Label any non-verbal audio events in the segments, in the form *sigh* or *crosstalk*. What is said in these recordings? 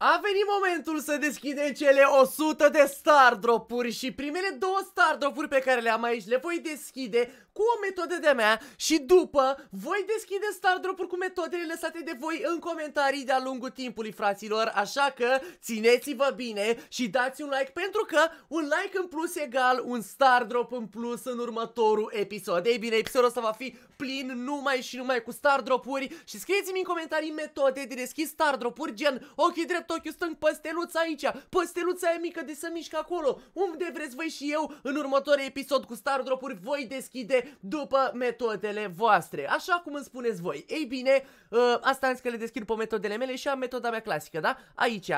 A venit momentul să deschidem cele 100 de Stardrop-uri și primele două Stardrop-uri pe care le-am aici le voi deschide cu o metodă de mea și după voi deschide Stardrop-uri cu metodele lăsate de voi în comentarii de-a lungul timpului, fraților, așa că țineți-vă bine și dați un like pentru că un like în plus egal un Stardrop în plus în următorul episod. Ei bine, episodul ăsta va fi plin numai și numai cu Stardrop-uri și scrieți-mi în comentarii metode de deschis Stardrop-uri gen ochi drept Tokyo, ochiul stâng, păsteluța aici, păsteluța e mică de să mișcă acolo. Unde vreți voi și eu, în următorul episod cu Stardrop-uri, voi deschide după metodele voastre. Așa cum îmi spuneți voi. Ei bine, uh, asta înseamnă că le deschid pe metodele mele și am metoda mea clasică, da? Aici,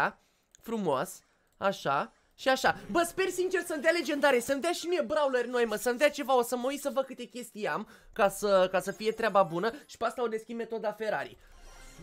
frumos, așa. Și așa, bă, sper sincer să-mi dea legendare, să-mi dea și mie brawler noi, mă, să-mi dea ceva, o să mă uit să văd câte chestii am, ca să, ca să fie treaba bună și pe asta o deschid metoda Ferrari.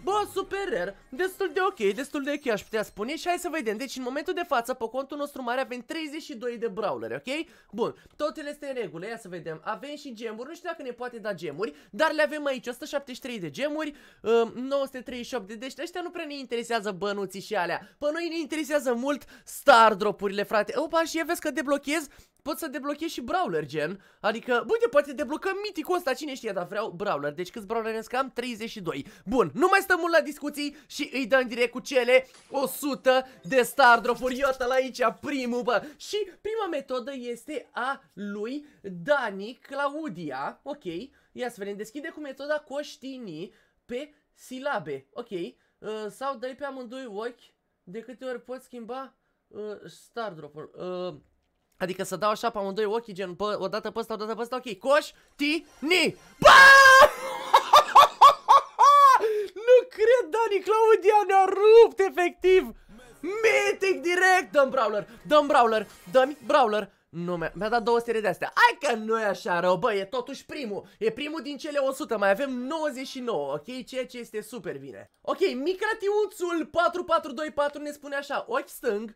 Bă, super rare, destul de ok, destul de ok aș putea spune și hai să vedem. Deci în momentul de față pe contul nostru mare avem 32 de brawler, ok? Bun, totul este în regulă, ia să vedem. Avem și gemuri, nu știu dacă ne poate da gemuri, dar le avem aici, 173 de gemuri, uh, um, 938 de dești, ăștia nu prea ne interesează bănuții și alea. Pe noi ne interesează mult star drop-urile, frate. Opa, și vezi că deblochez pot să deblochez și brawler gen Adică, bă, de poate deblocăm miticul ăsta, cine știe, dar vreau brawler Deci câți brawler am? 32 Bun, nu mai stăm mult la discuții și îi dăm direct cu cele 100 de stardrofuri. Iată la aici primul, bă. Și prima metodă este a lui Dani Claudia. Ok, ia să vedem. Deschide cu metoda coștinii pe silabe. Ok, uh, sau dă pe amândoi ochi de câte ori pot schimba uh, stardrop-ul. Uh, Adică să dau așa pe amândoi ochii, gen, pă, o dată pe ăsta, o dată pe ăsta, ok, coș, ti, ni, BAAAAA! Dani, Claudia ne-a rupt, efectiv! Mythic direct! Dăm Brawler, dăm Brawler, dăm Brawler! Nu, mi-a mi dat serii de astea. Hai că nu e așa rău, bă, e totuși primul. E primul din cele 100, mai avem 99, ok? Ceea ce este super bine. Ok, micratiuțul 4424 ne spune așa, ochi stâng,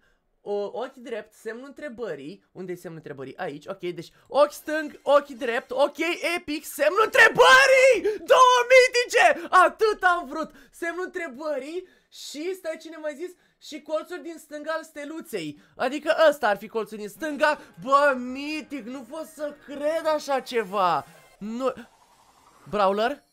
uh, ochi drept, semnul întrebării. Unde e semnul întrebării? Aici, ok, deci ochi stâng, ochi drept, ok, epic, semnul întrebării! Două mitice! Atât am vrut! Semnul întrebării și, stai cine mai zis, și colțul din stânga al steluței. Adică ăsta ar fi colțul din stânga. Bă, mitic, nu pot să cred așa ceva. Nu... Brawler?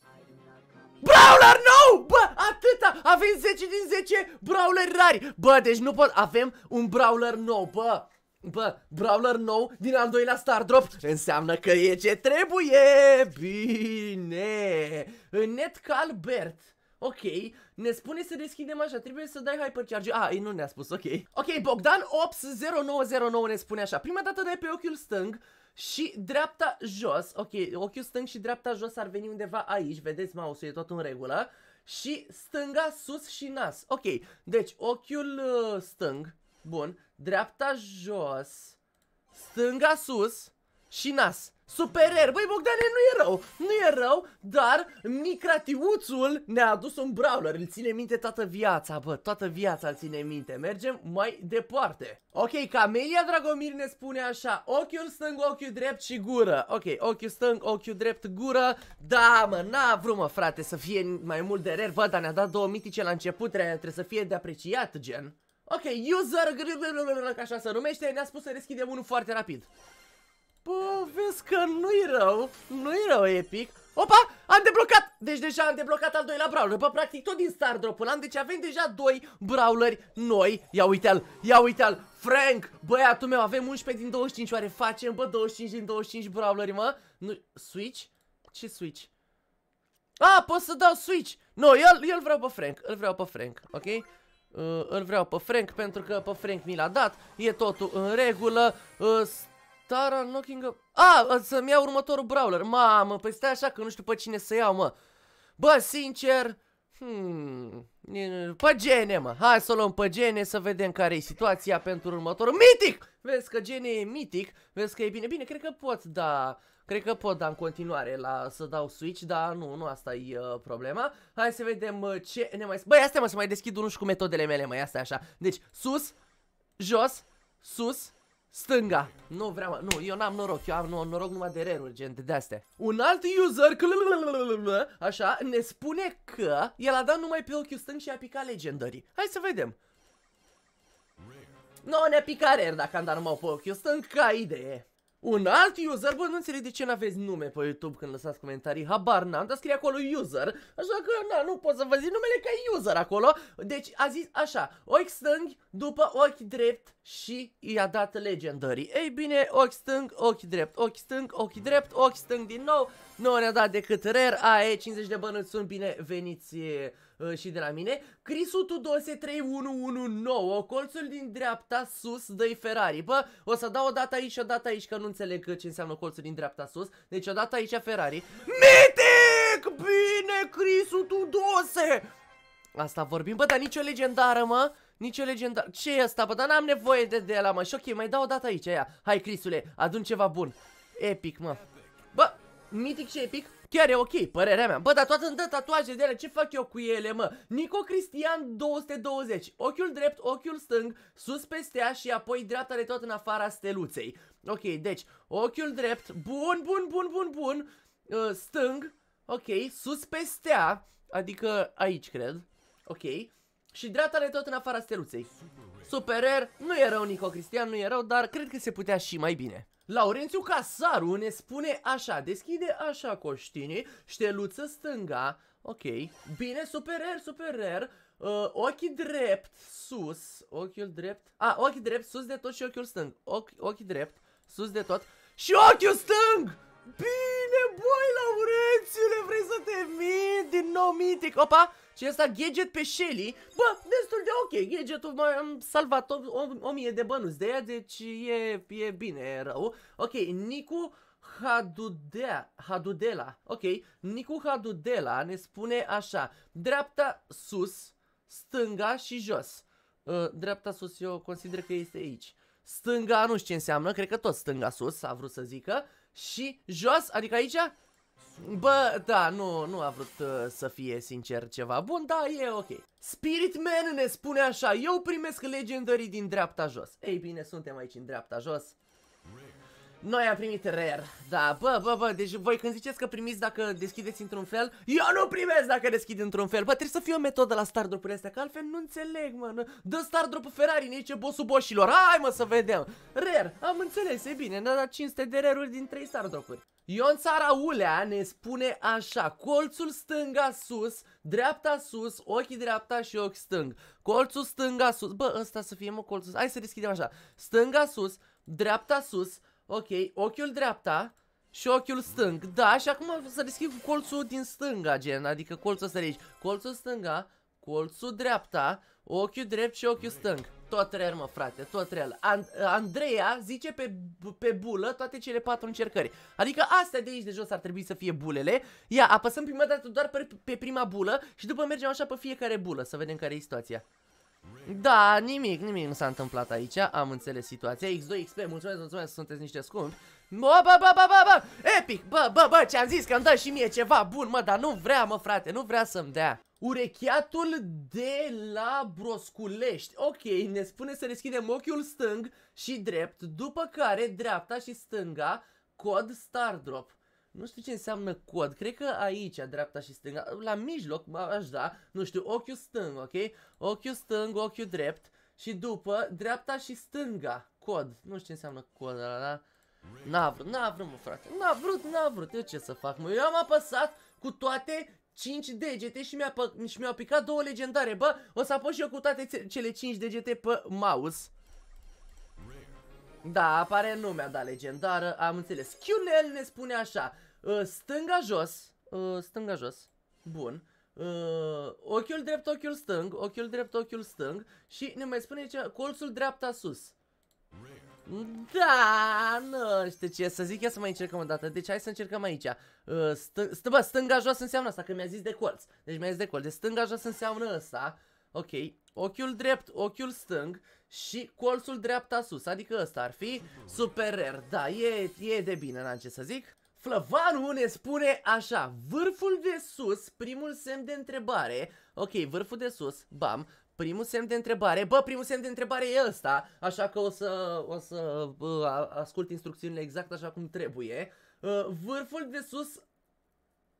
Brawler nou! Bă, atâta! Avem 10 din 10 brawler rari! Bă, deci nu pot... Avem un brawler nou, bă! Bă, brawler nou din al doilea Star Drop Înseamnă că e ce trebuie Bine Net Calbert Ok, ne spune să deschidem așa, trebuie să dai hypercharge A, ah, ei nu ne-a spus, ok Ok, Bogdan Ops. 0909 ne spune așa Prima dată dai pe ochiul stâng și dreapta jos, ok, ochiul stâng și dreapta jos ar veni undeva aici, vedeți mouse-ul, e tot în regulă, și stânga sus și nas, ok, deci ochiul uh, stâng, bun, dreapta jos, stânga sus, și nas. Superer, băi Bogdane, nu e rău, nu e rău, dar Micratiuțul ne-a adus un brawler, îl ține minte toată viața, bă, toată viața îl ține minte, mergem mai departe. Ok, Camelia Dragomir ne spune așa, ochiul stâng, ochiul drept și gură, ok, ochiul stâng, ochiul drept, gură, da, mă, n-a vrut, mă, frate, să fie mai mult de rare bă, dar ne-a dat două mitice la început, trebuie, trebuie să fie de apreciat, gen. Ok, user, așa se numește, ne-a spus să deschidem unul foarte rapid. Bă, vezi că nu-i rău, nu-i rău, epic. Opa, am deblocat! Deci deja am deblocat al doilea brawler. Bă, practic tot din Star Drop-ul am, deci avem deja doi brawleri noi. Ia uite-l, ia uite-l, Frank, băiatul meu, avem 11 din 25, oare facem, bă, 25 din 25 brawleri, mă? Nu, Switch? Ce Switch? A, pot să dau Switch! Nu, no, el, el vreau pe Frank, îl vreau pe Frank, ok? Uh, îl vreau pe Frank pentru că pe Frank mi l-a dat E totul în regulă uh, Tara knocking up... A, să-mi iau următorul brawler. Mamă, păi stai așa că nu știu pe cine să iau, mă. Bă, sincer... Hmm... Pe gene, mă. Hai să o luăm pe gene să vedem care e situația pentru următorul. Mitic! Vezi că gene e mitic. Vezi că e bine. Bine, cred că pot da... Cred că pot da în continuare la să dau switch, dar nu, nu asta e uh, problema. Hai să vedem uh, ce ne mai... Băi, asta mă, să mai deschid unul și cu metodele mele, mă, asta așa. Deci, sus, jos, sus, Stânga. Nu vreau, nu, eu n-am noroc, eu am nu, noroc numai de rare gen de astea. Un alt user, așa, ne spune că el a dat numai pe ochiul stâng și a picat legendării. Hai să vedem. Nu, ne-a picat rare dacă am dat numai pe ochiul stâng, ca idee. Un alt user, bă, nu înțeleg de ce n-aveți nume pe YouTube când lăsați comentarii, habar n-am, dar scrie acolo user, așa că, na, nu pot să vă zic numele ca user acolo. Deci a zis așa, ochi stâng, după ochi drept, și i-a dat legendarii. Ei bine, ochi stâng, ochi drept, ochi stâng, ochi drept, ochi stâng din nou. Nu ne-a dat decât rare, aia 50 de bănuți sunt bine veniți uh, și de la mine. Crisul Tudose 3119, colțul din dreapta sus, dă Ferrari. Bă, o să dau o dată aici, o dată aici, că nu înțeleg ce înseamnă colțul din dreapta sus. Deci o dată aici Ferrari. Mitic! Bine, Crisul Tudose! Asta vorbim, bă, dar nicio legendară, mă! Nici o legendă. ce e asta, bă? Dar n-am nevoie de, de la mă. Și ok, mai dau o dată aici, aia. Hai, Crisule, adun ceva bun. Epic, mă. Bă, mitic și epic? Chiar e ok, părerea mea. Bă, dar toată îmi dă tatuaje de ele, ce fac eu cu ele, mă? Nico Cristian 220. Ochiul drept, ochiul stâng, sus peste ea și apoi dreapta de tot în afara steluței. Ok, deci, ochiul drept, bun, bun, bun, bun, bun, uh, stâng, ok, sus peste ea, adică aici, cred, ok, și dreapta de tot în afara steluței. Super rare, nu e rău Nico Cristian, nu e rău, dar cred că se putea și mai bine. Laurențiu Casaru ne spune așa, deschide așa coștinii, șteluță stânga, ok, bine, super rare, super rare, uh, ochii drept, sus, ochiul drept, a, ah, ochii drept, sus de tot și ochiul stâng, ochi, ochii drept, sus de tot și ochiul stâng! Bine, băi, Laurențiule, vrei să te mint din nou mitic? Opa, și asta gadget pe Shelly. Bă, destul de ok, gadgetul mai am salvat o, o, o mie de bănuți de ea, deci e, e bine, e rău. Ok, Nicu... Hadudea, Hadudela, ok, Nicu Hadudela ne spune așa, dreapta sus, stânga și jos. Uh, dreapta sus eu consider că este aici. Stânga nu știu ce înseamnă, cred că tot stânga sus a vrut să zică și jos, adică aici Bă, da, nu, nu a vrut uh, să fie sincer ceva bun, da, e ok Spirit Man ne spune așa, eu primesc legendării din dreapta jos Ei bine, suntem aici în dreapta jos noi am primit rare, da, bă, bă, bă, deci voi când ziceți că primiți dacă deschideți într-un fel, eu nu primesc dacă deschid într-un fel, bă, trebuie să fie o metodă la star drop astea, că altfel nu înțeleg, mă, dă stardrop drop Ferrari, nici bossul boșilor, hai mă să vedem, rare, am înțeles, e bine, ne-a dat 500 de rare-uri din 3 drop uri Ion Țaraulea ne spune așa, colțul stânga sus, dreapta sus, ochii dreapta și ochi stâng. Colțul stânga sus, bă, ăsta să fie mă colțul, hai să deschidem așa, stânga sus, dreapta sus, Ok, ochiul dreapta și ochiul stâng. Da, și acum să deschid cu colțul din stânga, gen, adică colțul ăsta de aici. Colțul stânga, colțul dreapta, ochiul drept și ochiul stâng. Tot real, mă, frate, tot real. And Andreea zice pe, pe bulă toate cele patru încercări. Adică astea de aici de jos ar trebui să fie bulele. Ia, apăsăm prima dată doar pe, pe prima bulă și după mergem așa pe fiecare bulă să vedem care e situația. Da, nimic, nimic nu s-a întâmplat aici, am înțeles situația, X2, XP, mulțumesc, mulțumesc, sunteți niște scumpi Bă, bă, bă, bă, bă, bă, epic, bă, bă, bă, ce-am zis că mi dă și mie ceva bun, mă, dar nu vrea, mă, frate, nu vrea să-mi dea Urechiatul de la Brosculești Ok, ne spune să deschidem ochiul stâng și drept, după care dreapta și stânga, cod Stardrop nu știu ce înseamnă cod, cred că aici, dreapta și stânga, la mijloc, aș da, nu știu, ochiul stâng, ok? Ochiul stâng, ochiul drept și după dreapta și stânga, cod, nu știu ce înseamnă cod ăla, da? N-a vrut, n-a vrut, mă, frate, n-a vrut, n-a vrut, eu ce să fac, mă, eu am apăsat cu toate 5 degete și mi-au mi, și mi picat două legendare, bă, o să apăs și eu cu toate cele 5 degete pe mouse. Da, apare nu mi-a dat legendară, am înțeles. QNL ne spune așa, Ă, stânga jos. Ă, stânga jos. Bun. Uh, ochiul drept, ochiul stâng, ochiul drept, ochiul stâng și ne mai spune aici colțul dreapta sus. Da, nu știu ce să zic, ia să mai încercăm o dată. Deci hai să încercăm aici. Uh, st bă, stânga jos înseamnă asta, că mi-a zis de colț. Deci mi-a zis de colț. Deci stânga jos înseamnă asta. Ok, ochiul drept, ochiul stâng și colțul dreapta sus, adică ăsta ar fi super rare. Da, e, e de bine, n-am ce să zic. Flăvanul ne spune așa, vârful de sus, primul semn de întrebare, ok, vârful de sus, bam, primul semn de întrebare, bă, primul semn de întrebare e ăsta, așa că o să, o să bă, ascult instrucțiunile exact așa cum trebuie, uh, vârful de sus,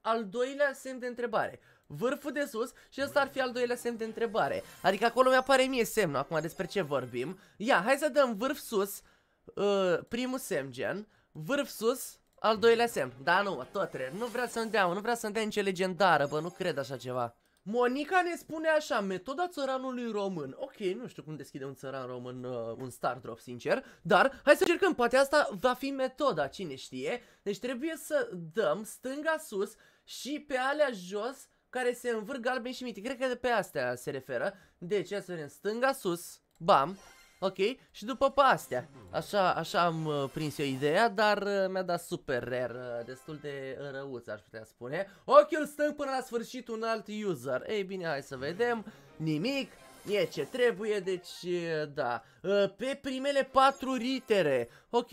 al doilea semn de întrebare, vârful de sus și ăsta ar fi al doilea semn de întrebare, adică acolo mi-apare mie semnul acum despre ce vorbim, ia, hai să dăm vârf sus, uh, primul semn gen, vârf sus, al doilea semn. Da, nu, tot trebuie. Nu vrea să-mi dea, nu vrea să-mi dea nicio legendară, bă, nu cred așa ceva. Monica ne spune așa, metoda țăranului român. Ok, nu știu cum deschide un țăran român uh, un star drop, sincer, dar hai să încercăm, poate asta va fi metoda, cine știe. Deci trebuie să dăm stânga sus și pe alea jos care se învârg galben și miti. Cred că de pe astea se referă. Deci, ia să vedem, stânga sus, bam, Ok, și după astea. Așa, așa am uh, prins eu ideea, dar uh, mi-a dat super rare, uh, destul de răuț aș putea spune. Ochiul stâng până la sfârșit un alt user. Ei bine, hai să vedem. Nimic. E ce trebuie, deci uh, da. Uh, pe primele patru litere. Ok.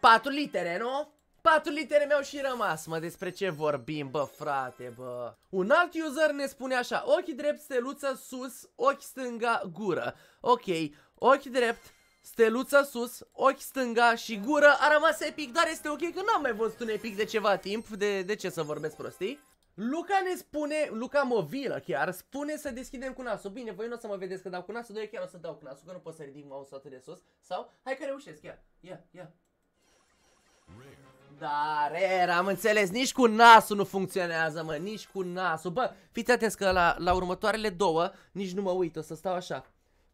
Patru litere, nu? 4 litere mi-au și rămas, mă, despre ce vorbim, bă, frate, bă. Un alt user ne spune așa, ochi drept, steluță sus, ochi stânga, gură. Ok, ochi drept, steluță sus, ochi stânga și gură. A rămas epic, dar este ok că n-am mai văzut un epic de ceva timp, de, de ce să vorbesc prostii? Luca ne spune, Luca movila chiar, spune să deschidem cu nasul. Bine, voi nu o să mă vedeți că dau cu nasul, doar eu chiar o să dau cu nasul, că nu pot să ridic mouse atât de sus. Sau, hai că reușesc, ia, ia, ia. Rare. Dar, era, am înțeles, nici cu nasul nu funcționează, mă, nici cu nasul. Bă, fiți atenți că la, la următoarele două nici nu mă uit, o să stau așa.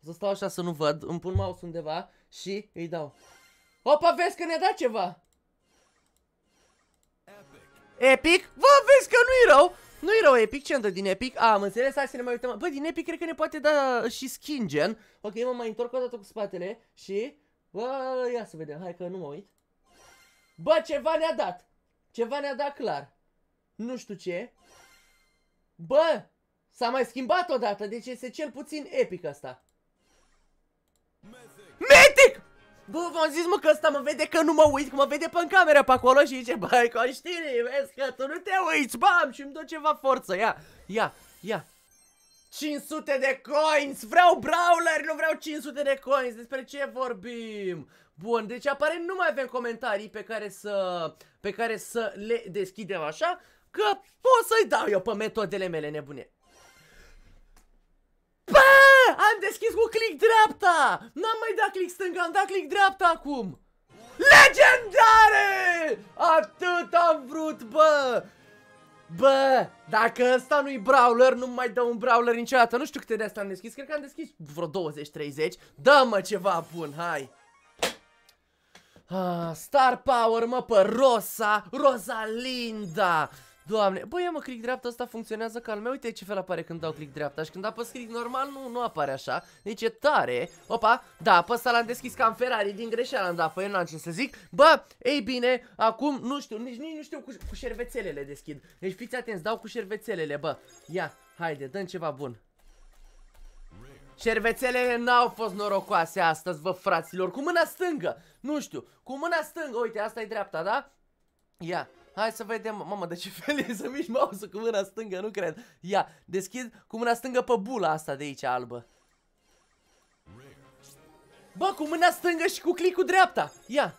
O să stau așa să nu văd, îmi pun mouse undeva și îi dau. Opa, vezi că ne-a dat ceva! Epic? Vă, vezi că nu-i rău! Nu-i rău Epic, ce dă din Epic? A, am înțeles, hai să ne mai uităm. Bă, din Epic cred că ne poate da și skin gen. Ok, mă mai întorc o dată cu spatele și... Bă, ia să vedem, hai că nu mă uit. Bă, ceva ne-a dat. Ceva ne-a dat clar. Nu știu ce. Bă, s-a mai schimbat odată, deci este cel puțin epic asta. Metic! Bă, v-am zis mă că ăsta mă vede că nu mă uit, că mă vede pe camera pe acolo și zice, băi, Conștini, vezi că tu nu te uiți, bam, și mi dă ceva forță, ia, ia, ia, 500 de coins! Vreau brawler, nu vreau 500 de coins! Despre ce vorbim? Bun, deci apare nu mai avem comentarii pe care să, pe care să le deschidem așa, că o să-i dau eu pe metodele mele nebune. Bă! Am deschis cu click dreapta! N-am mai dat click stânga, am dat click dreapta acum! Legendare! Atât am vrut, bă! Bă, dacă ăsta nu-i brawler, nu mai dă un brawler niciodată. Nu știu câte de asta am deschis, cred că am deschis vreo 20-30. Dă-mă ceva bun, hai! Ah, Star Power, mă, pe Rosa, Rosalinda! Doamne, băi, mă, click dreapta asta funcționează ca al meu. Uite ce fel apare când dau click dreapta și când apăs click normal nu, nu apare așa. Deci e tare. Opa, da, pe ăsta l-am deschis ca în Ferrari, din greșeală am dat, păi eu n-am ce să zic. Bă, ei bine, acum nu știu, nici, nici nu știu cu, cu șervețelele deschid. Deci fiți atenți, dau cu șervețelele, bă. Ia, haide, dăm ceva bun. Șervețelele n-au fost norocoase astăzi, vă fraților, cu mâna stângă, nu știu, cu mâna stângă, uite, asta e dreapta, da? Ia, Hai să vedem, mamă, de ce *laughs* fel e să mici mouse cu mâna stângă, nu cred. Ia, deschid cu mâna stângă pe bula asta de aici, albă. Bă, cu mâna stângă și cu clicul dreapta. Ia.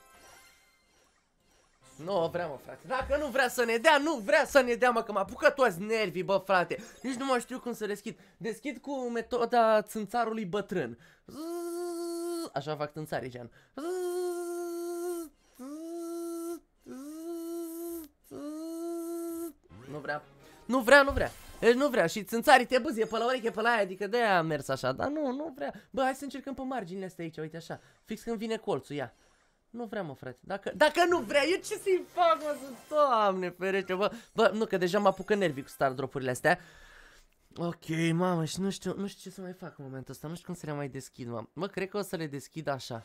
Nu vrea, mă, frate. Dacă nu vrea să ne dea, nu vrea să ne dea, mă, că mă apucă toți nervii, bă, frate. Nici nu mai știu cum să deschid. Deschid cu metoda țânțarului bătrân. Așa fac țânțarii, gen. Zzzz. nu vrea. Nu vrea, nu vrea. Deci nu vrea și țânțarii te buzie pe la ureche, pe la aia, adică de aia a mers așa, dar nu, nu vrea. Bă, hai să încercăm pe marginea asta aici, uite așa, fix când vine colțul, ia. Nu vrea, mă, frate. Dacă, dacă nu vrea, eu ce să-i fac, mă, sunt, doamne, ferește, bă. Bă, nu, că deja mă apucă nervii cu star dropurile astea. Ok, mamă, și nu știu, nu știu ce să mai fac în momentul ăsta, nu știu cum să le mai deschid, mamă. Mă, cred că o să le deschid așa.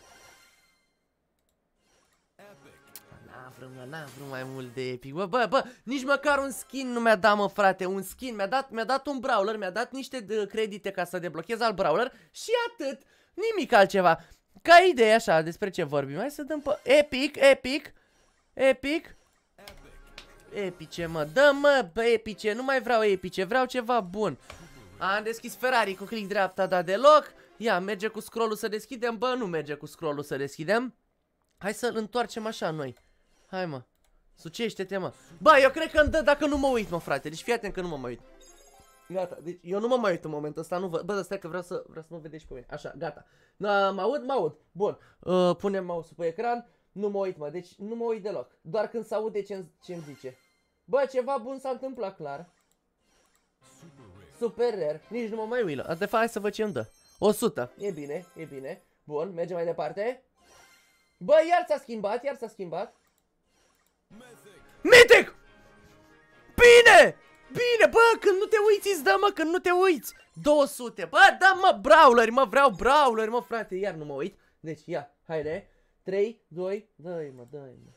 vrut, mă, n-am vrut mai mult de epic. Bă, bă, bă, nici măcar un skin nu mi-a dat, mă, frate, un skin. Mi-a dat, mi-a dat un brawler, mi-a dat niște de, uh, credite ca să deblochez al brawler și atât. Nimic altceva. Ca idee așa, despre ce vorbim. Hai să dăm pe epic, epic, epic. Epice, mă, dă mă, bă, epice, nu mai vreau epice, vreau ceva bun. Am deschis Ferrari cu click dreapta, dar deloc. Ia, merge cu scrollul să deschidem? Bă, nu merge cu scrollul să deschidem. Hai să-l întoarcem așa noi. Hai mă. Sucește-te mă. Ba, eu cred că îmi dă dacă nu mă uit, mă frate. Deci fii atent că nu mă mai uit. Gata, deci eu nu mă mai uit în momentul ăsta, nu vă... Bă, stai că vreau să, vreau să mă vedeți pe mine. Așa, gata. mă aud? Mă aud. Bun. Uh, punem mouse-ul pe ecran. Nu mă uit, mă. Deci nu mă uit deloc. Doar când se aude ce -mi, ce zice. Bă, ceva bun s-a întâmplat, clar. Super rare. Nici nu mă mai uilă. De fapt, hai să vă ce îmi dă. 100. E bine, e bine. Bun, mergem mai departe. Bă, iar s-a schimbat, iar s-a schimbat. Mitec! Bine! Bine, bă, când nu te uiți, îți dă, mă, când nu te uiți 200, bă, da, mă, brawleri, mă, vreau brawleri, mă, frate, iar nu mă uit Deci, ia, haide 3, 2, dă-i, mă, dă-i, mă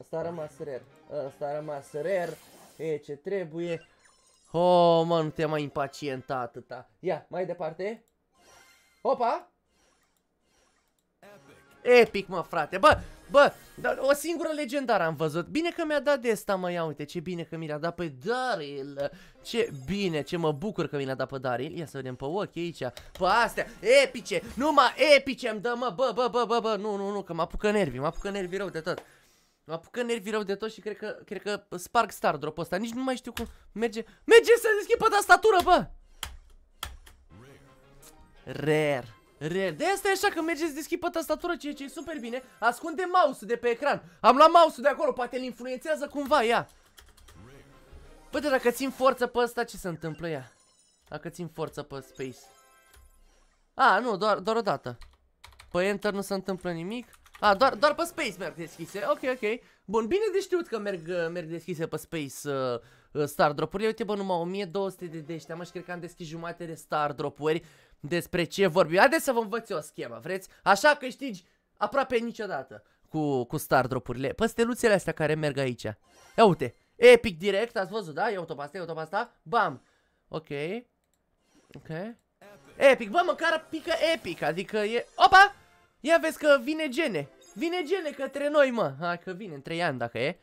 Asta a rămas rare asta a rămas rare E ce trebuie Oh, mă, nu te mai impacienta atâta Ia, mai departe Opa Epic, mă, frate, bă Bă, o singură legendară am văzut. Bine că mi-a dat de asta, mă, ia uite, ce bine că mi l-a dat pe Daryl. Ce bine, ce mă bucur că mi l-a dat pe Daryl. Ia să vedem pe ochi aici, pe astea, epice, numai epice îmi dă, mă, bă, bă, bă, bă, bă, nu, nu, nu, că mă apucă nervii, mă apucă nervii rău de tot. Mă apucă nervii rău de tot și cred că, cred că sparg star drop ăsta, nici nu mai știu cum merge. Merge să deschid pe tastatură, bă! Rare. Red. De asta e așa că mergeți deschid pe tastatură, ceea ce e super bine. Ascunde mouse-ul de pe ecran. Am luat mouse-ul de acolo, poate îl influențează cumva, ia. Bă, dar dacă țin forță pe ăsta, ce se întâmplă, ia? Dacă țin forță pe space. A, nu, doar, doar o dată. Pe enter nu se întâmplă nimic. A, doar, doar pe space merg deschise. Ok, ok. Bun, bine de știut că merg, uh, merg deschise pe space uh, uh, star drop-urile. Uite, bă, numai 1200 de dește, mă, și cred că am deschis jumate de star drop-uri despre ce vorbim. Haideți să vă învăț eu o schemă, vreți? Așa câștigi aproape niciodată cu, cu star drop-urile. Păsteluțele astea care merg aici. Ia uite, epic direct, ați văzut, da? E autopasta, e autopasta, bam. Ok. Ok. Epic, bă, măcar pică epic, adică e... Opa! Ia vezi că vine gene. Vine gene către noi, mă. Hai că vine în trei ani dacă e.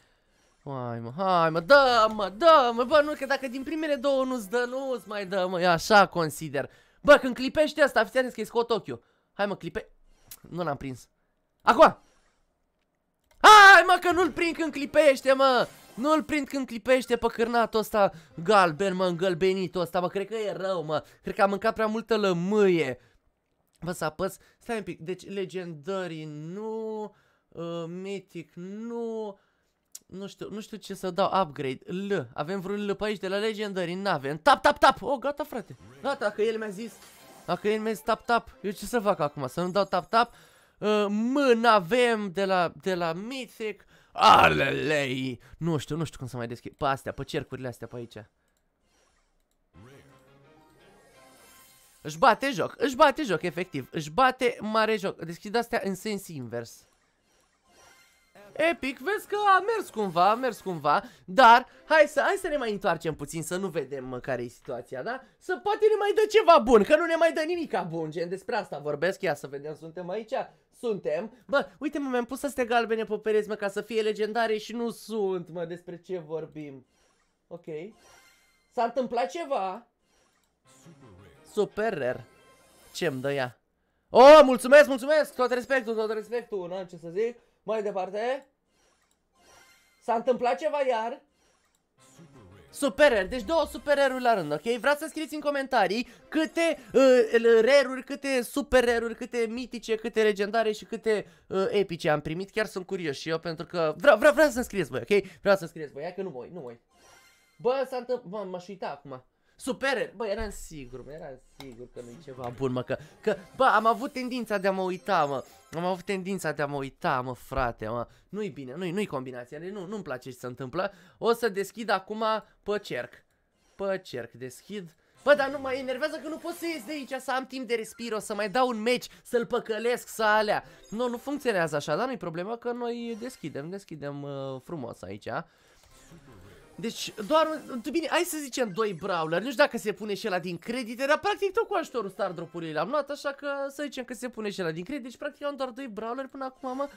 Hai mă, hai mă, dă mă, dă mă, bă, nu, că dacă din primele două nu-ți dă, nu-ți mai dă, mă, eu așa consider. Bă, când clipește asta, fiți atenți că e scot Tokyo. Hai mă, clipe... Nu l-am prins. Acum! Hai mă, că nu-l prind când clipește, mă! Nu-l prind când clipește pe cârnatul ăsta galben, mă, îngălbenitul ăsta, mă, cred că e rău, mă. Cred că am mâncat prea multă lămâie. Vă să apăs, stai un pic, deci legendării nu, uh, mitic nu, nu știu, nu știu ce să dau upgrade. L. Avem vreun L pe aici de la Legendary? N-avem. Tap, tap, tap! Oh, gata, frate. Gata, că el mi-a zis. Dacă el mi-a zis tap, tap. Eu ce să fac acum? Să nu dau tap, tap? Uh, M, n-avem de la, de la Mythic. Alelei! Nu știu, nu știu cum să mai deschid. Pe astea, pe cercurile astea pe aici. Își bate joc, își bate joc, efectiv. Își bate mare joc. Deschid astea în sens invers. Epic, vezi că a mers cumva, a mers cumva, dar hai să, hai să ne mai întoarcem puțin, să nu vedem care e situația, da? Să poate ne mai dă ceva bun, că nu ne mai dă nimica bun, gen, despre asta vorbesc, ia să vedem, suntem aici, suntem. Bă, uite mă, mi-am pus astea galbene pe pereți, mă, ca să fie legendare și nu sunt, mă, despre ce vorbim. Ok. S-a întâmplat ceva. Super rare. Ce-mi dă ea? Oh, mulțumesc, mulțumesc, tot respectul, tot respectul, n-am ce să zic. Mai departe. S-a întâmplat ceva iar. Super rare, deci două super rare la rând, ok? Vreau să scrieți în comentarii câte uh, rare-uri, câte super rare-uri, câte mitice, câte legendare și câte uh, epice am primit. Chiar sunt curios și eu pentru că vreau, vreau, vreau să scrieți voi, ok? Vreau să scrieți voi, hai că nu voi, nu voi. Bă, s-a întâmplat, m-aș uita acum. Super, Bă, eram sigur, bă, eram sigur că nu-i ceva bun, mă, că, că, bă, am avut tendința de a mă uita, mă, am avut tendința de a mă uita, mă, frate, mă, nu-i bine, nu-i, nu-i combinația, nu, nu-mi place ce se întâmplă, o să deschid acum pe cerc, pe cerc, deschid, Bă, dar nu mă enervează că nu pot să ies de aici, să am timp de respiro, să mai dau un meci, să-l păcălesc, să alea. Nu, nu funcționează așa, dar nu-i problema că noi deschidem, deschidem uh, frumos aici. Deci, doar un... Bine, hai să zicem doi brawler. Nu știu dacă se pune și la din credit, dar practic tot cu ajutorul star drop l-am luat, așa că să zicem că se pune și la din credit. Deci, practic am doar doi brawler până acum, mă.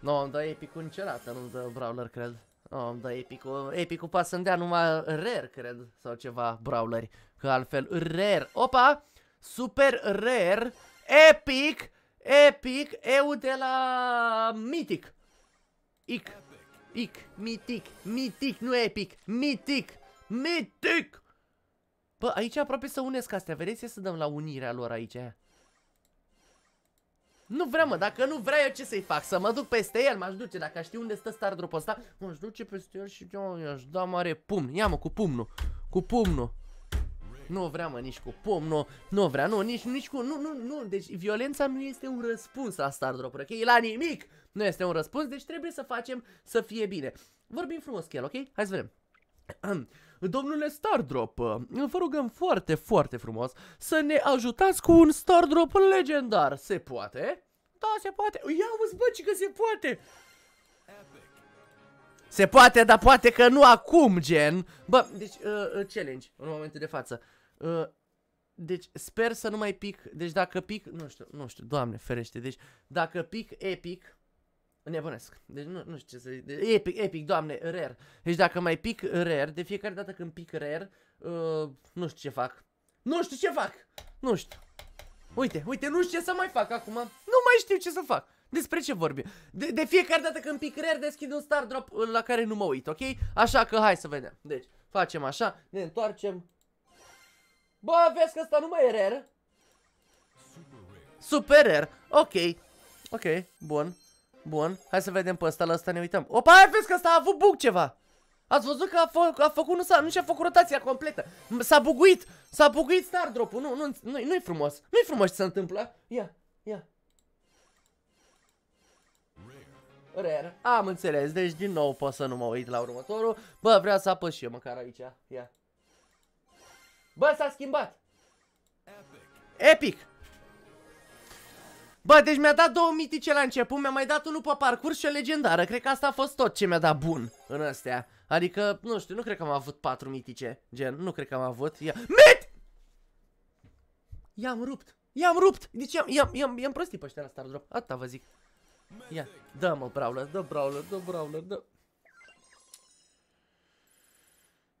Nu, no, am dat epicul niciodată, nu-mi dă brawler, cred. Nu, no, am dat epicul. Epicul poate să-mi dea numai rare, cred, sau ceva brawleri. Că altfel, rare. Opa! Super rare. Epic! Epic, eu de la Mythic. Ic. Epic, mitic, mitic, nu epic, mitic, mitic! Bă, aici aproape să unesc astea, vedeți să dăm la unirea lor aici Nu vreau mă, dacă nu vrea eu ce să-i fac, să mă duc peste el, m-aș duce, dacă știu unde stă stardropul ăsta M-aș duce peste el și eu i-aș da mare pumn, ia mă, cu pumnul, cu pumnul nu vrea mă nici cu pom, nu nu vrea, nu, nici, nici cu, nu, nu, nu, deci violența nu este un răspuns la Star Dropper, ok? La nimic nu este un răspuns, deci trebuie să facem să fie bine. Vorbim frumos cu ok? Hai să vedem. *clears throat* Domnule Stardrop, vă rugăm foarte, foarte frumos să ne ajutați cu un Stardrop legendar. Se poate? Da, se poate. Ia uzi, bă, că se poate! Se poate, dar poate că nu acum, gen. Bă, deci, uh, uh challenge în momentul de față. Uh, deci sper să nu mai pic, deci dacă pic, nu știu, nu știu, doamne ferește, deci dacă pic epic, nebunesc, deci nu, nu știu ce să zic, deci, epic, epic, doamne, rare, deci dacă mai pic rare, de fiecare dată când pic rare, uh, nu știu ce fac, nu știu ce fac, nu știu, uite, uite, nu știu ce să mai fac acum, nu mai știu ce să fac. Despre ce vorbim? De, de fiecare dată când pic rare deschid un star drop la care nu mă uit, ok? Așa că hai să vedem. Deci, facem așa, ne întoarcem, Bă, vezi că ăsta nu mai e rare. Super rare. Ok. Ok, bun. Bun. Hai să vedem pe ăsta, la ăsta ne uităm. Opa, aia vezi că ăsta a avut bug ceva. Ați văzut că a, fă, a făcut, nu, s-a, nu și-a făcut rotația completă. S-a buguit. S-a buguit star drop-ul. Nu, nu, nu, nu-i frumos. Nu-i frumos ce se întâmplă. Ia, ia. Rare. Am înțeles. Deci din nou pot să nu mă uit la următorul. Bă, vreau să apăs și eu măcar aici. Ia. Bă, s-a schimbat. Epic. Bă, deci mi-a dat două mitice la început, mi-a mai dat unul pe parcurs și o legendară. Cred că asta a fost tot ce mi-a dat bun în astea. Adică, nu știu, nu cred că am avut patru mitice. Gen, nu cred că am avut. Ia... MIT! I-am rupt. I-am rupt. Deci i-am prostit pe ăștia la drop. Atâta vă zic. Ia, dă-mă, Brawler, dă Brawler, dă Brawler, dă...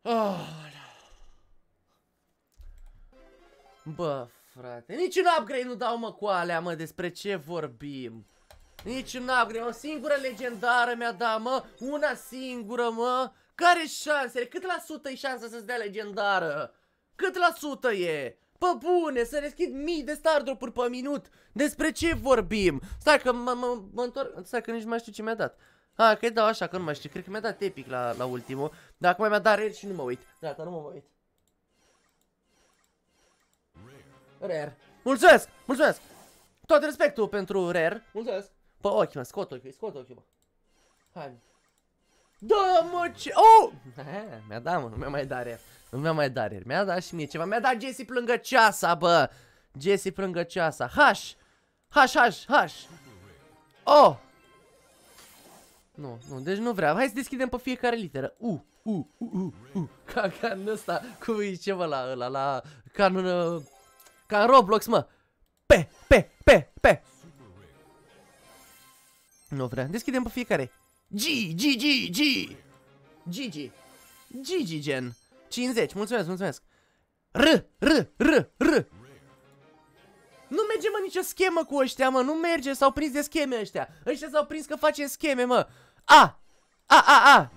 Oh, Bă, frate, nici un upgrade nu dau mă cu alea, mă, despre ce vorbim. Nici un upgrade, o singură legendară mi-a dat, mă, una singură, mă. Care șansele? Cât la sută e șansa să-ți dea legendară? Cât la sută e? Pă bune, să deschid mii de drop uri pe minut. Despre ce vorbim? Stai că mă întorc, stai că nici nu mai știu ce mi-a dat. A, că dau așa, că nu mai știu, cred că mi-a dat epic la, la ultimul Dar acum mi-a dat red și nu mă uit Gata, nu mă uit Rare. Mulțumesc! Mulțumesc! Tot respectul pentru Rare. Mulțumesc! Pă, ochi, mă, scot ochi, scot ochi, mă. Hai. Da, mă, ce... Oh! Mi-a dat, mă, nu mi-a mai dat Rare. Nu mi-a mai dat Rare. Mi-a dat și mie ceva. Mi-a dat Jesse plângă ceasa, bă! Jesse plângă plângăceasa. Haș! Haș, haș, haș! Oh! Nu, nu, deci nu vreau. Hai să deschidem pe fiecare literă. U, U, U, U, U. Ca canul ăsta, cum e ceva la ăla, la canul uh, ca în Roblox, mă. Pe, pe, pe, pe. Nu vrea. Deschidem pe fiecare. G, G, G, G. G, G, G, gen. 50. Mulțumesc, mulțumesc. R, R, R, R. Nu merge, mă, nicio schemă cu ăștia, mă. Nu merge. S-au prins de scheme ăștia. Ăștia s-au prins că facem scheme, mă. A. A, A, A.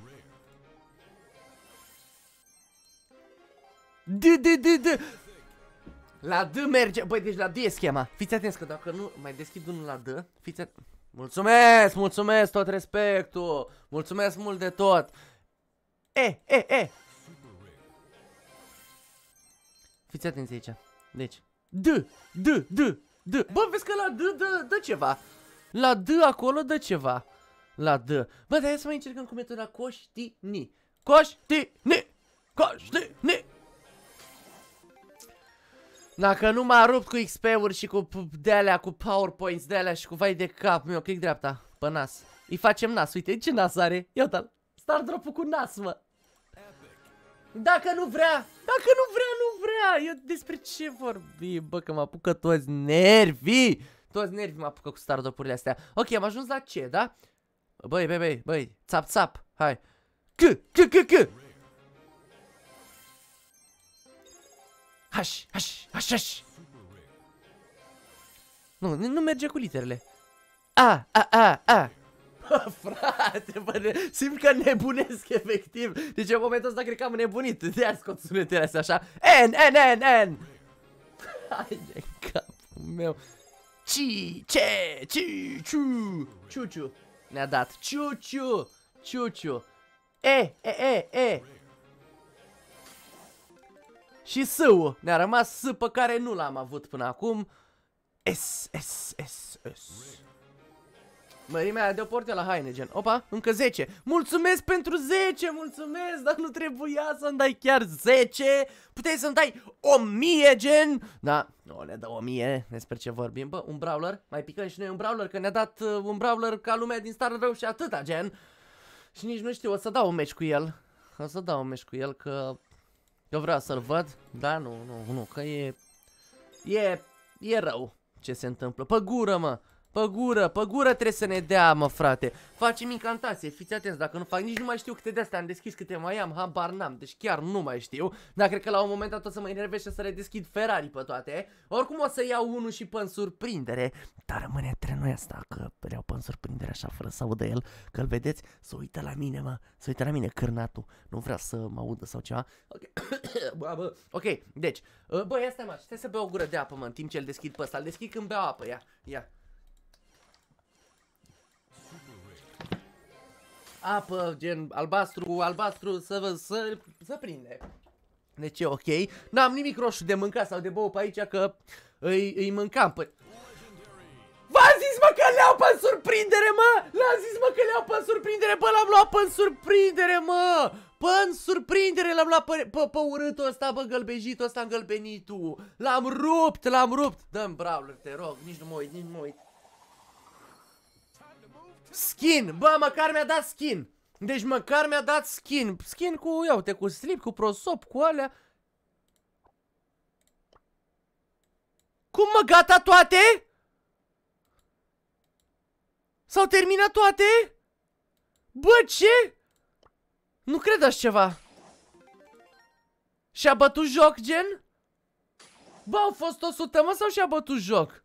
D, D, D, D. La D merge, băi, deci la D e schema Fiți atenți că dacă nu, mai deschid unul la D Fiți atenți Mulțumesc, mulțumesc, tot respectul Mulțumesc mult de tot E, e, e Fiți atenți aici Deci D, D, D, D Bă, vezi că la D dă, dă ceva La D acolo dă ceva La D Bă, dar hai să mai încercăm cu metoda coștini Coștini Coștini dacă nu m-a rupt cu XP-uri și cu de-alea, cu PowerPoints de-alea și cu vai de cap meu, clic dreapta, pe nas. Îi facem nas, uite, ce nas are? Iată-l, star drop cu nas, mă. Dacă nu vrea, dacă nu vrea, nu vrea, eu despre ce vorbi, bă, că mă apucă toți nervii. Toți nervii mă apucă cu star drop-urile astea. Ok, am ajuns la ce, da? Băi, băi, băi, băi, țap, țap, hai. Că, că, că, că. Haș, haș, haș, haș. Nu, nu merge cu literele. A, a, a, a. Bă, frate, bă, ne... simt că nebunesc efectiv. Deci în momentul ăsta cred că am nebunit. De-aia scot sunetele astea așa. N, N, N, N. Hai de capul meu. Ci, ce, ci, ciu. Ciu, ciu. Ne-a dat. Ciu, ciu. Ciu, ciu. E, e, e, e și s Ne-a rămas S pe care nu l-am avut până acum. S, S, S, S. Mărimea aia de o porte la haine, gen. Opa, încă 10. Mulțumesc pentru 10, mulțumesc, dar nu trebuia să-mi dai chiar 10. Puteai să-mi dai 1000, gen. Da, nu le dă 1000, despre ce vorbim. Bă, un brawler, mai picăm și noi un brawler, că ne-a dat uh, un brawler ca lumea din star rău și atâta, gen. Și nici nu știu, o să dau un meci cu el. O să dau un meci cu el, că eu vreau să-l văd, dar nu, nu, nu, că e... E... e rău ce se întâmplă. Pe gură, mă! Pe gură, pe gură trebuie să ne dea, mă, frate. Facem incantație, fiți atenți, dacă nu fac, nici nu mai știu câte de-astea am deschis, câte mai am, habar n-am, deci chiar nu mai știu. Dar cred că la un moment dat o să mă enervez și să le deschid Ferrari pe toate. Oricum o să iau unul și pe surprindere, dar rămâne între noi asta, că le iau pe surprindere așa, fără să audă el, că-l vedeți, să uită la mine, mă, să uită la mine, cârnatul, nu vrea să mă audă sau ceva. Ok, *coughs* bă, bă. ok, deci, bă, ia stai, mă, să beau o gură de apă, mă, în timp ce îl deschid pe ăsta, îl deschid când beau apă, ia, ia. apă, gen albastru, albastru, să, vă, să, să prinde. Deci e ok. N-am nimic roșu de mâncat sau de băut pe aici că îi, îi mâncam pe... Păi. V-am zis mă că le-au pe surprindere mă! L-am zis mă că le-au pe surprindere, bă l-am luat pe surprindere mă! Pă, în surprindere l-am luat pe, pe, pe urâtul ăsta, bă, gălbejitul ăsta, îngălbenitul! L-am rupt, l-am rupt! Dă-mi brawler, te rog, nici nu mă uit, nici nu mă uit. Skin, bă, măcar mi-a dat skin. Deci măcar mi-a dat skin. Skin cu, ia uite, cu slip, cu prosop, cu alea. Cum mă, gata toate? S-au terminat toate? Bă, ce? Nu cred așa ceva. Și-a bătut joc, gen? Bă, au fost 100, mă, sau și-a bătut joc?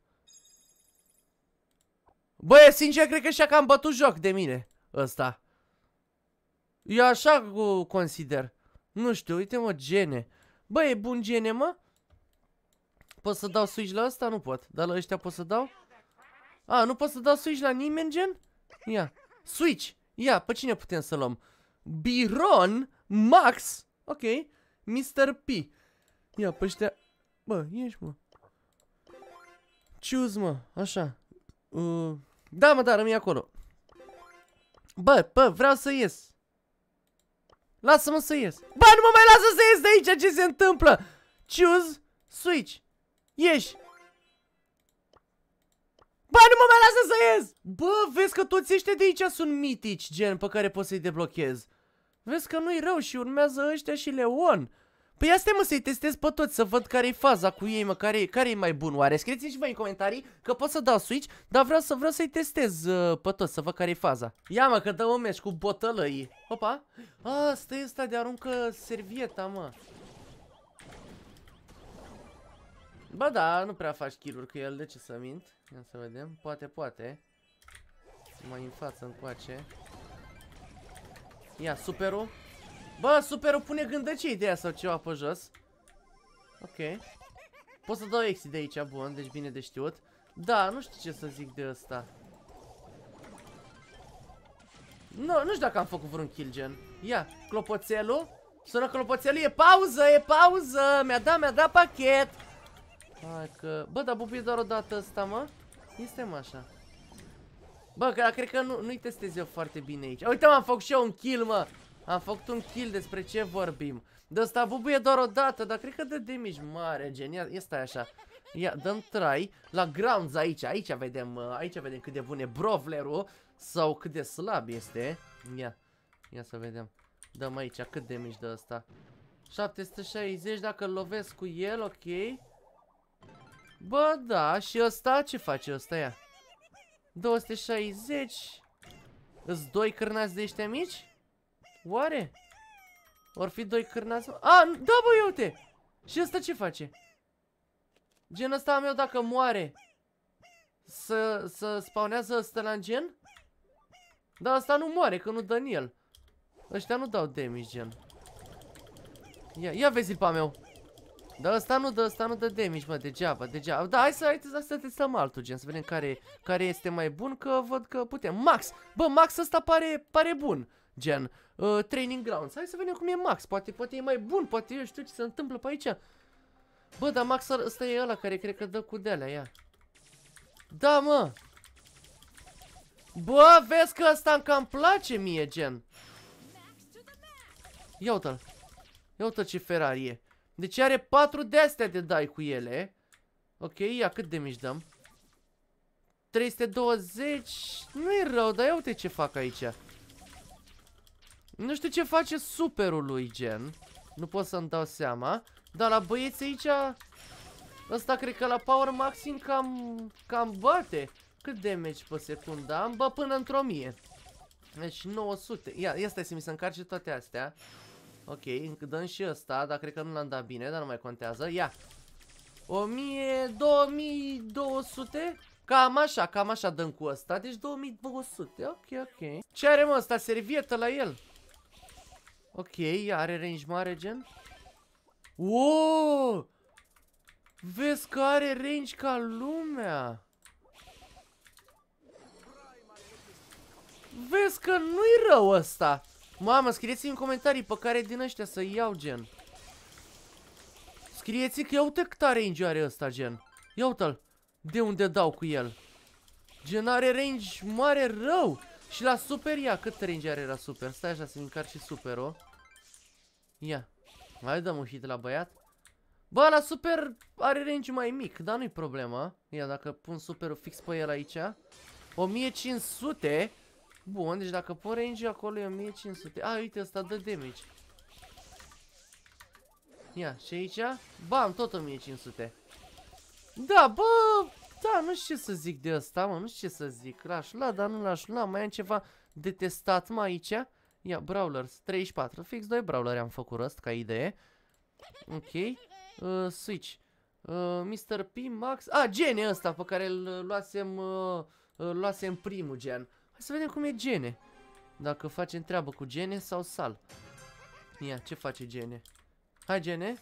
Băie, sincer, cred că și-a cam bătut joc de mine ăsta. Eu așa o consider. Nu știu, uite mă, gene. Bă, e bun gene, mă? Pot să dau switch la ăsta? Nu pot. Dar la ăștia pot să dau? A, nu pot să dau switch la nimeni, gen? Ia. Switch. Ia, pe cine putem să luăm? Biron, Max. Ok. Mr. P. Ia, pe ăștia... Bă, ieși, mă. Choose, mă. Așa. Uh, da, mă, da, rămâi acolo. Bă, bă, vreau să ies. Lasă-mă să ies. Bă, nu mă mai lasă să ies de aici, ce se întâmplă? Choose, switch, ieși. Bă, nu mă mai lasă să ies! Bă, vezi că toți ăștia de aici sunt mitici, gen, pe care poți să-i deblochezi. Vezi că nu-i rău și urmează ăștia și Leon. Păi asta mă să-i testez pe toți, să văd care e faza cu ei, mă, care, care e mai bun oare. Scrieți-mi și voi în comentarii că pot să dau switch, dar vreau să vreau să-i testez uh, pe toți, să văd care e faza. Ia mă, că dă o meci cu botălăi. Opa, asta e ăsta de aruncă servieta, mă. Ba da, nu prea faci kill cu el, de ce să mint? Ia să vedem, poate, poate. Mai în față încoace. Ia, superul. Bă, O pune gândăcei de aia sau ceva pe jos. Ok. Pot să dau exit de aici, bun, deci bine de știut. Da, nu știu ce să zic de ăsta. Nu, nu știu dacă am făcut vreun kill gen. Ia, clopoțelul. Sună clopoțelul, e pauză, e pauză. Mi-a dat, mi-a dat pachet. Hai că... Bă, dar bubuie doar o dată ăsta, mă. Este mă așa. Bă, că cred că nu, nu testez eu foarte bine aici. Uite, m-am făcut și eu un kill, mă. Am făcut un kill, despre ce vorbim? De asta bubuie doar o dată, dar cred că de damage mare, genial. Ia stai așa. Ia, dăm try la grounds aici, aici vedem, uh, aici vedem cât de bun e brovlerul sau cât de slab este. Ia, ia să vedem. Dăm aici, cât de mici de asta. 760 dacă lovesc cu el, ok. Bă, da, și ăsta ce face ăsta, ia? 260. Îți doi cârnați de ăștia mici? Oare? Or fi doi cârnați? A, da bă, uite! Și asta ce face? Gen ăsta am eu dacă moare Să, să spawnează gen? Dar asta nu moare, că nu dă în el Ăștia nu dau damage, gen Ia, ia vezi pe meu Dar ăsta nu dă, ăsta nu dă damage, mă, degeaba, degeaba Da, hai să, hai, să să testăm altul, gen, să vedem care, care este mai bun Că văd că putem Max! Bă, Max ăsta pare, pare bun Gen, uh, training grounds, hai să vedem cum e Max, poate, poate e mai bun, poate eu știu ce se întâmplă pe aici. Bă, dar Max ăsta e ăla care cred că dă cu delea, ia. Da, mă! Bă, vezi că ăsta încă îmi place mie, gen. Ia uite-l. Ia uite ce Ferrari e. Deci are patru de-astea de dai cu ele. Ok, ia cât de mici dăm. 320. Nu e rău, dar ia uite ce fac aici. Nu știu ce face superul lui gen Nu pot să-mi dau seama Dar la băieți aici Ăsta cred că la power maxim cam, cam bate Cât damage pe secundă am? Bă, până într-o mie Deci 900 Ia, ia stai să mi se încarce toate astea Ok, dăm și ăsta, dar cred că nu l-am dat bine, dar nu mai contează Ia 1000, 2200 Cam așa, cam așa dăm cu ăsta Deci 2200, ok, ok Ce are mă ăsta, servietă la el? Ok, are range mare gen. Wow! Vezi că are range ca lumea! Vezi că nu-i rău ăsta! Mamă, scrieți mi în comentarii pe care din ăștia să iau gen. Scrieți că ia uite cât are range are ăsta gen. Ia uite-l. De unde dau cu el. Gen are range mare rău. Și la super ia, cât range are la super? Stai așa să-mi încar și super-o. Ia, mai dăm un hit la băiat. Bă, la super are range mai mic, dar nu-i problema. Ia, dacă pun superul fix pe el aici. 1500? Bun, deci dacă pun range acolo e 1500. A, uite, ăsta dă damage. Ia, și aici? Bam, tot 1500. Da, bă, da, nu știu ce să zic de ăsta, mă, nu știu ce să zic. L-aș lua, dar nu l-aș lua. Mai am ceva detestat, mă, aici. Ia, Brawlers, 34. Fix 2 Brawleri am făcut rost ca idee. Ok. Uh, switch. Uh, Mr. P, Max... Ah, gene ăsta pe care îl luasem, uh, luasem primul gen. Hai să vedem cum e gene. Dacă facem treabă cu gene sau sal. Ia, ce face gene? Hai, gene.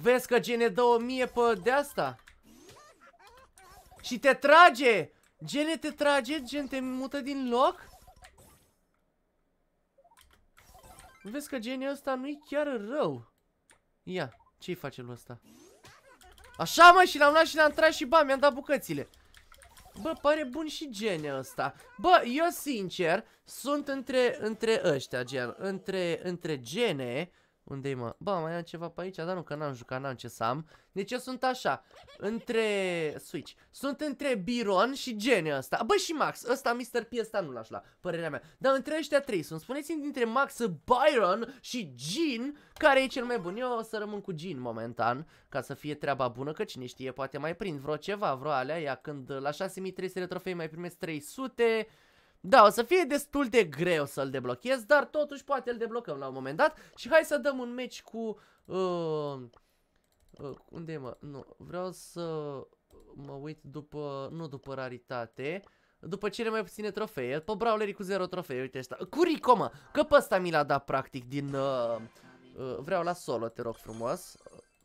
Vezi că gene dă 1000 pe de asta? Și te trage! Gene te trage, gen te mută din loc? Vezi că genul ăsta nu-i chiar rău. Ia, ce-i face lui ăsta? Așa mă, și l-am luat și l-am tras și ba, mi-am dat bucățile. Bă, pare bun și genul ăsta. Bă, eu sincer, sunt între, între ăștia, gen, între, între gene unde e mă? Bă, mai am ceva pe aici, dar nu că n-am jucat, n-am ce să am. Deci eu sunt așa, între Switch. Sunt între Biron și Gene ăsta. Bă, și Max, ăsta Mr. P, ăsta nu l-aș la, părerea mea. Dar între ăștia trei sunt. Spuneți-mi dintre Max, Byron și Jean, care e cel mai bun. Eu o să rămân cu Jean momentan, ca să fie treaba bună, că cine știe, poate mai prind vreo ceva, vreo alea, ea când la 6300 de trofei mai primesc 300... Da, o să fie destul de greu să-l deblochez, dar totuși poate îl deblocăm la un moment dat. Și hai să dăm un meci cu... Uh, uh, unde e, mă? Nu, vreau să mă uit după... Nu după raritate... După cele mai puține trofee, pe Brawlerii cu zero trofee, uite ăsta. Cu Rico, mă, că pe ăsta mi l-a dat practic din... Uh, uh, vreau la solo, te rog frumos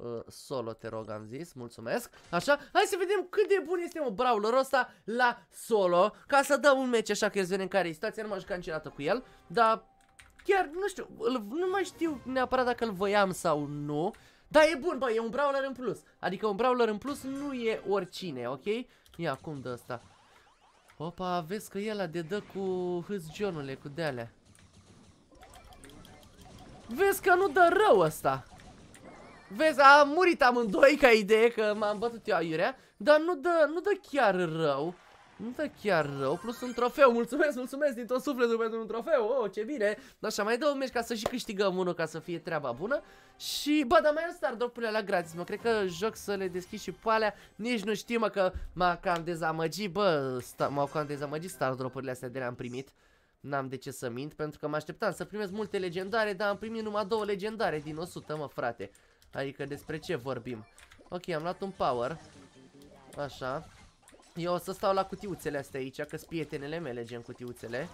uh, solo, te rog, am zis, mulțumesc. Așa, hai să vedem cât de bun este mă, brawler ăsta la solo, ca să dăm un meci așa că vedem care e situația, nu m-aș niciodată cu el, dar chiar, nu știu, nu mai știu neapărat dacă îl voiam sau nu, dar e bun, bă, e un brawler în plus, adică un brawler în plus nu e oricine, ok? Ia, cum dă asta? Opa, vezi că el a de dă cu hâzgionule, cu de-alea. Vezi că nu dă rău ăsta Vezi, am murit amândoi ca idee că m-am bătut eu aiurea Dar nu dă, nu dă chiar rău nu dă chiar rău, plus un trofeu, mulțumesc, mulțumesc din tot sufletul pentru un trofeu, oh, ce bine Așa, mai două meci ca să și câștigăm unul ca să fie treaba bună Și, bă, dar mai am stardrop-urile la gratis, mă, cred că joc să le deschid și pe alea Nici nu știu, mă, că m-a cam dezamăgit, bă, m-au cam dezamăgit stardrop-urile astea de le-am primit N-am de ce să mint, pentru că mă așteptam să primesc multe legendare, dar am primit numai două legendare din 100, mă, frate Adică despre ce vorbim? Ok, am luat un power. Așa. Eu o să stau la cutiuțele astea aici, că prietenele mele gen cutiuțele.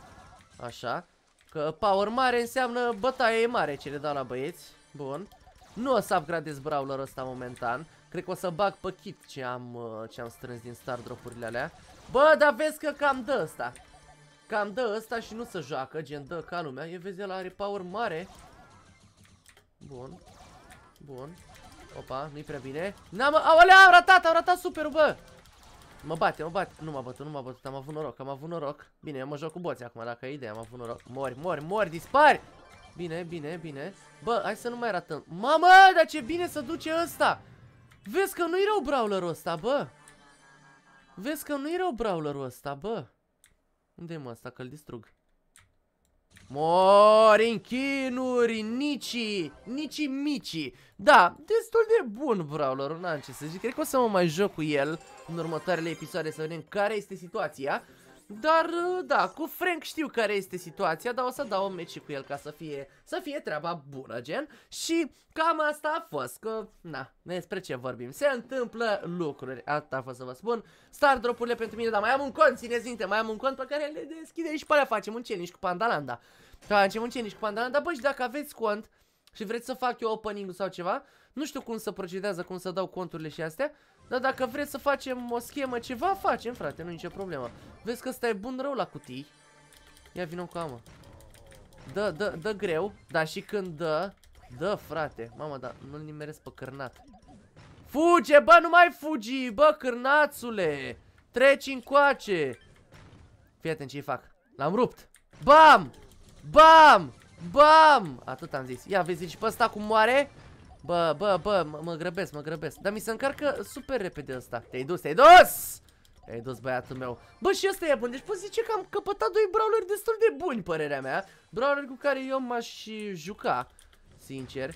Așa. Că power mare înseamnă bătaie mare ce le dau la băieți. Bun. Nu o să upgradez brawler ăsta momentan. Cred că o să bag pe kit ce am, uh, ce am strâns din star drop-urile alea. Bă, dar vezi că cam dă ăsta. Cam dă ăsta și nu se joacă, gen dă ca lumea. E vezi, el are power mare. Bun. Bun. Opa, nu-i prea bine. N-am... Aolea, am ratat, am ratat super, bă! Mă bate, mă bate. Nu m-a bătut, nu m-a bătut. Am avut noroc, am avut noroc. Bine, eu mă joc cu boții acum, dacă e ideea, am avut noroc. Mori, mori, mori, dispari! Bine, bine, bine. Bă, hai să nu mai ratăm. Mamă, dar ce bine să duce ăsta! Vezi că nu-i rău brawlerul ăsta, bă! Vezi că nu-i rău brawlerul ăsta, bă! Unde e mă ăsta, că-l distrug? Morenchinuri, nici, nici mici Da, destul de bun Brawler, n-am ce să zic Cred că o să mă mai joc cu el în următoarele episoade Să vedem care este situația dar, uh, da, cu Frank știu care este situația, dar o să dau un meci și cu el ca să fie, să fie treaba bună, gen. Și cam asta a fost, că, na, despre ce vorbim. Se întâmplă lucruri, asta a fost să vă spun. Star drop-urile pentru mine, dar mai am un cont, țineți minte, mai am un cont pe care le deschide și pe alea facem un challenge cu Pandalanda. Facem un challenge cu Pandalanda, bă, și dacă aveți cont și vreți să fac eu opening sau ceva, nu știu cum să procedează, cum să dau conturile și astea, dar dacă vreți să facem o schemă, ceva facem, frate, nu nicio problemă. Vezi că stai bun rău la cutii. Ia vină cu amă. Dă, dă, dă greu, dar și când dă, dă, frate. Mama, dar nu-l nimeresc pe cărnat. Fuge, bă, nu mai fugi, bă, cârnațule. Treci încoace. Fii atent ce-i fac. L-am rupt. Bam! Bam! Bam! Atât am zis. Ia, vezi și pe ăsta cum moare? Bă, bă, bă, mă grăbesc, mă grăbesc Dar mi se încarcă super repede ăsta Te-ai dus, te-ai dus! Te-ai dus băiatul meu Bă, și ăsta e bun, deci pot zice că am căpătat doi brawleri destul de buni, părerea mea Brawleri cu care eu m-aș juca Sincer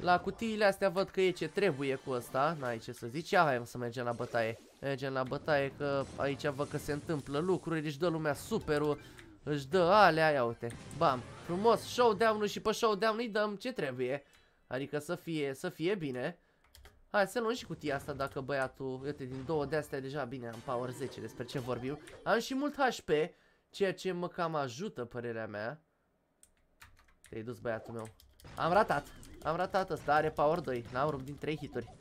La cutiile astea văd că e ce trebuie cu ăsta N-ai ce să zici Ia hai să mergem la bătaie Mergem la bătaie că aici văd că se întâmplă lucruri Deci dă lumea superul Își dă alea, ia uite Bam, frumos, showdown-ul și pe showdown îi dăm ce trebuie Adică să fie, să fie bine. Hai să luăm și cutia asta dacă băiatul, uite, din două de-astea deja bine am power 10 despre ce vorbim. Am și mult HP, ceea ce mă cam ajută părerea mea. Te-ai dus băiatul meu. Am ratat, am ratat asta, are power 2, n-am rupt din 3 hituri.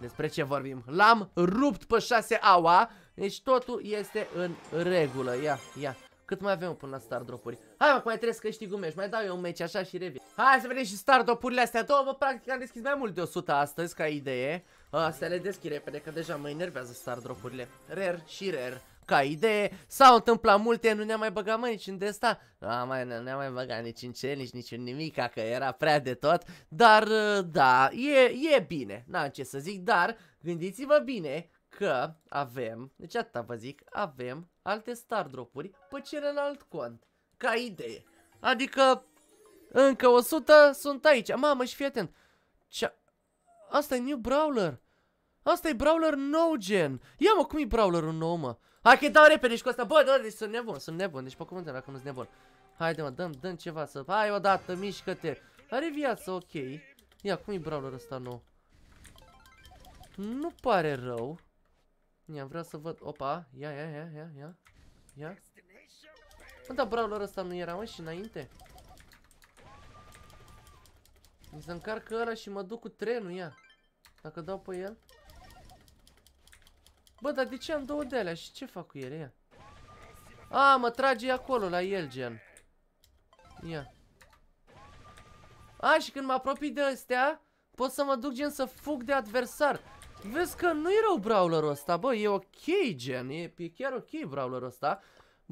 Despre ce vorbim? L-am rupt pe 6 aua, deci totul este în regulă. Ia, ia. Cât mai avem până la stardropuri? Hai mă, mai trebuie să câștig un meci, mai dau eu un meci așa și revin. Hai să vedem și stardropurile astea două, bă, practic am deschis mai mult de 100 astăzi ca idee. Astea le deschid repede, că deja mă enervează stardropurile. Rare și rare ca idee, s-au întâmplat multe, nu ne-am mai băgat mai nici în desta, am mai, nu ne-am mai băgat nici în ce, nici, nici în nimica, că era prea de tot, dar da, e, e bine, n-am ce să zic, dar gândiți-vă bine că avem, deci atâta vă zic, avem alte star drop-uri pe celălalt cont, ca idee. Adică, încă 100 sunt aici. Mamă, și fii atent. Ce... Asta e New Brawler. Asta e Brawler nou gen. Ia mă, cum e Brawlerul nou, mă? Hai că dau repede și cu asta. Bă, da, deci sunt nebun, sunt nebun. Deci pe cuvântele dacă nu sunt nebun. Haide, mă, dăm, dăm ceva să... Hai odată, mișcă-te. Are viață, ok. Ia, cum e Brawler ăsta nou? Nu pare rău. Bine, am vrea să văd... Opa, ia, ia, ia, ia, ia. Ia. Mă, dar brawler ăsta nu era, mă, și înainte. Mi se încarcă ăla și mă duc cu trenul, ia. Dacă dau pe el. Bă, dar de ce am două de alea și ce fac cu ele, ia? A, mă trage acolo, la el, gen. Ia. A, și când mă apropii de astea, pot să mă duc gen să fug de adversar. Vezi că nu e rău brawlerul ăsta, bă, e ok, gen, e, e chiar ok brawlerul ăsta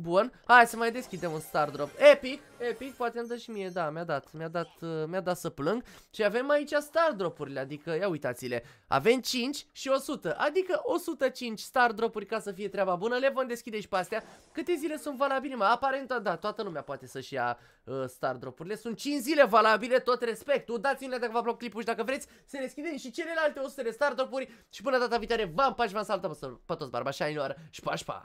Bun, hai să mai deschidem un star drop Epic, epic, poate îmi dă și mie Da, mi-a dat, mi-a dat, uh, mi-a dat să plâng Și avem aici star drop-urile Adică, ia uitați-le, avem 5 și 100 Adică 105 star drop-uri Ca să fie treaba bună, le vom deschide și pe astea Câte zile sunt valabile, mă? Aparent, da, toată lumea poate să-și ia uh, star drop-urile Sunt 5 zile valabile, tot respect. Dați-mi dacă v-a plăcut clipul și dacă vreți Să deschidem și celelalte 100 de star drop-uri Și până data viitoare, v-am pași, v-am salutat pe toți barba, Și pași, pa!